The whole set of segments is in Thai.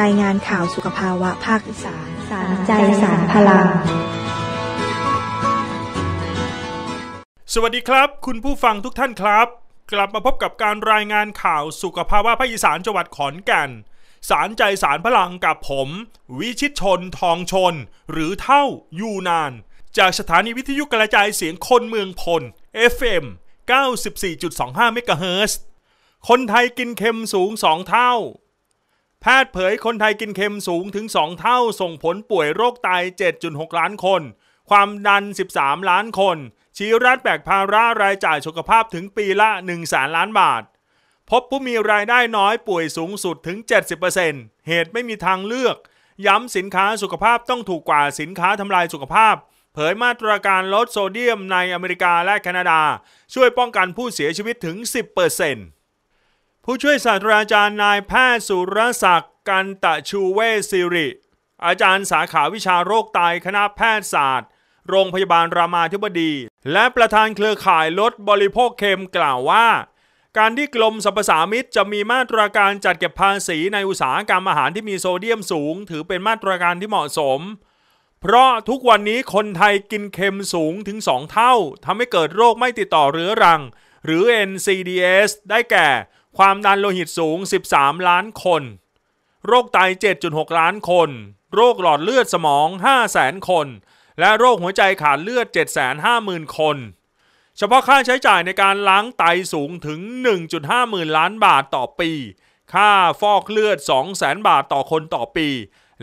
รายงานข่าวสุขภาวะภาคอีสานสารใจสารพลัง สวัสดีครับ คุณผู้ฟังทุกท่านครับ กลับมาพบกับการรายงานข่าวสุขภาวะภาคอีสานจังหวัดขอนแก่นสารใจสารพลังกับผม วิชิตชนทองชน หรือเท่าอยู่นาน จากสถานีวิทยุกระจายเสียงคนเมืองพล FM 94.25เมกะเฮิร์คนไทยกินเค็มสูงสองเท่าแพทย์เผยคนไทยกินเค็มสูงถึง 2 เท่าส่งผลป่วยโรคไต 7.6 ล้านคน ความดัน 13 ล้านคน ชี้รัฐแบกภาระรายจ่ายสุขภาพถึงปีละ1แสนล้านบาท พบผู้มีรายได้น้อยป่วยสูงสุดถึง 70%เหตุไม่มีทางเลือก ย้ำสินค้าสุขภาพต้องถูกกว่าสินค้าทำลายสุขภาพ เผยมาตรการลดโซเดียมในอเมริกาและแคนาดา ช่วยป้องกันผู้เสียชีวิตถึง 10%ผู้ช่วยศาสตราจารย์นายแพทย์สุรศักดิ์ กันตะชูเวสิริ อาจารย์สาขาวิชาโรคไตคณะแพทยศาสตร์ โรงพยาบาลรามาธิบดี และประธานเครือข่ายลดบริโภคเค็มกล่าวว่า การที่กรมสรรพสามิตจะมีมาตราการจัดเก็บภาษีในอุตสาหกรรมอาหารที่มีโซเดียมสูงถือเป็นมาตราการที่เหมาะสม เพราะทุกวันนี้คนไทยกินเค็มสูงถึง2เท่าทำให้เกิดโรคไม่ติดต่อเรื้อรัง หรือ NCDs ได้แก่ความดันโลหิตสูง 13 ล้านคน โรคไต 7.6 ล้านคน โรคหลอดเลือดสมอง 500,000 คน และโรคหัวใจขาดเลือด 750,000 คน เฉพาะค่าใช้จ่ายในการล้างไตสูงถึง 1.5 หมื่นล้านบาทต่อปี ค่าฟอกเลือด 200,000 บาทต่อคนต่อปี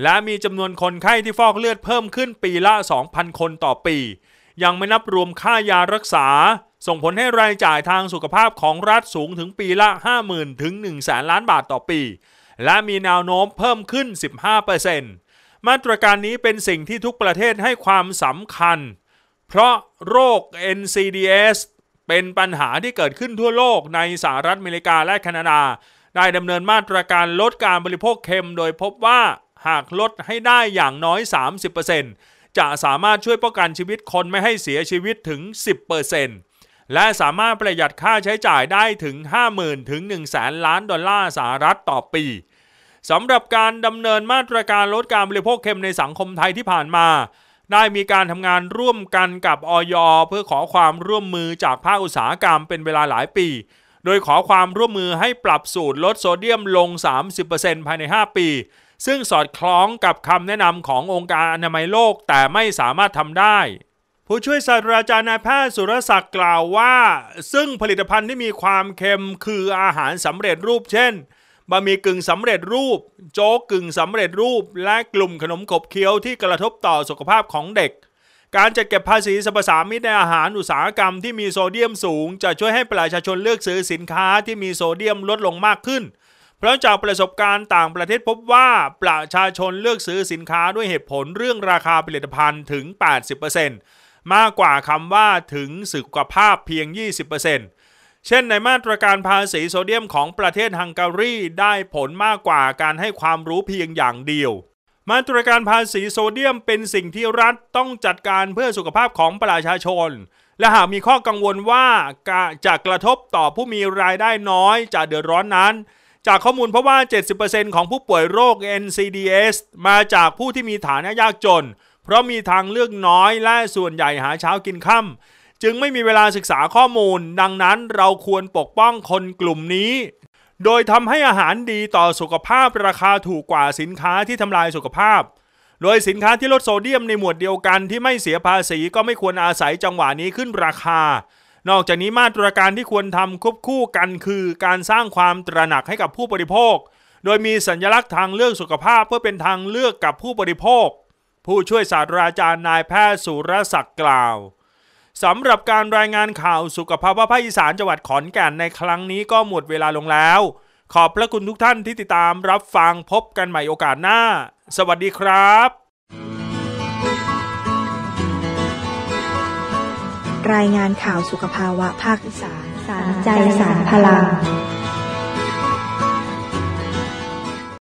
และมีจำนวนคนไข้ที่ฟอกเลือดเพิ่มขึ้นปีละ 2,000 คนต่อปี ยังไม่นับรวมค่ายารักษาส่งผลให้รายจ่ายทางสุขภาพของรัฐสูงถึงปีละ 50,000ถึง1 0 0 0 0แสนล้านบาทต่อปี และมีแนวโน้มเพิ่มขึ้น 15%มาตรการนี้เป็นสิ่งที่ทุกประเทศให้ความสำคัญ เพราะโรค NCDs เป็นปัญหาที่เกิดขึ้นทั่วโลกในสหรัฐอเมริกาและแคนาดา ได้ดำเนินมาตรการลดการบริโภคเค็มโดยพบว่าหากลดให้ได้อย่างน้อย 30%จะสามารถช่วยป้องกันชีวิตคนไม่ให้เสียชีวิตถึง10%และสามารถประหยัดค่าใช้จ่ายได้ถึง 50,000 ถึง 1 0 0 0 0แสนล้านดอลลาร์สหรัฐต่อปี สำหรับการดำเนินมาตรการลดการบริโภคเค็มในสังคมไทยที่ผ่านมา ได้มีการทำงานร่วมกันกับอยเพื่อขอความร่วมมือจากภาคอุตสาหกรรมเป็นเวลาหลายปี โดยขอความร่วมมือให้ปรับสูตรลดโซเดียมลง 30%ภายใน 5 ปี ซึ่งสอดคล้องกับคำแนะนำขององค์การอนามัยโลกแต่ไม่สามารถทำได้ผู้ช่วยศาสตราจารย์นายแพทย์สุรศักดิ์กล่าวว่า ซึ่งผลิตภัณฑ์ที่มีความเค็มคืออาหารสำเร็จรูป เช่น บะหมี่กึ่งสำเร็จรูป โจ๊กกึ่งสำเร็จรูป และกลุ่มขนมขบเคี้ยวที่กระทบต่อสุขภาพของเด็ก การจัดเก็บภาษีสรรพสามิตในอาหารอุตสาหกรรมที่มีโซเดียมสูงจะช่วยให้ประชาชนเลือกซื้อสินค้าที่มีโซเดียมลดลงมากขึ้น เพราะจากประสบการณ์ต่างประเทศพบว่า ประชาชนเลือกซื้อสินค้าด้วยเหตุผลเรื่องราคาผลิตภัณฑ์ถึง 80%มากกว่าคำว่าถึงสุขภาพเพียง 20%เช่น ในมาตรการภาษีโซเดียมของประเทศฮังการีได้ผลมากกว่าการให้ความรู้เพียงอย่างเดียว มาตรการภาษีโซเดียม เป็นสิ่งที่รัฐต้องจัดการเพื่อสุขภาพของประชาชน และหากมีข้อกังวลว่าจะกระทบต่อผู้มีรายได้น้อยจะเดือดร้อนนั้น จากข้อมูลเพราะว่า 70%ของผู้ป่วยโรค NCDs มาจากผู้ที่มีฐานะยากจนเพราะมีทางเลือกน้อยและส่วนใหญ่หาเช้ากินค่ำจึงไม่มีเวลาศึกษาข้อมูล ดังนั้นเราควรปกป้องคนกลุ่มนี้ โดยทำให้อาหารดีต่อสุขภาพราคาถูกกว่าสินค้าที่ทำลายสุขภาพ โดยสินค้าที่ลดโซเดียมในหมวดเดียวกันที่ไม่เสียภาษีก็ไม่ควรอาศัยจังหวะนี้ขึ้นราคา นอกจากนี้มาตรการที่ควรทำควบคู่กัน คือการสร้างความตระหนักให้กับผู้บริโภค โดยมีสัญลักษณ์ทางเลือกสุขภาพเพื่อเป็นทางเลือกกับผู้บริโภคผู้ช่วยศาสตราจารย์นายแพทย์สุรศักดิ์กล่าว สำหรับการรายงานข่าวสุขภาพภาคอีสานจังหวัดขอนแก่นในครั้งนี้ก็หมดเวลาลงแล้ว ขอบพระคุณทุกท่านที่ติดตามรับฟังพบกันใหม่โอกาสหน้า สวัสดีครับ รายงานข่าวสุขภาวะภาคอีสาน สารใจสารพลัง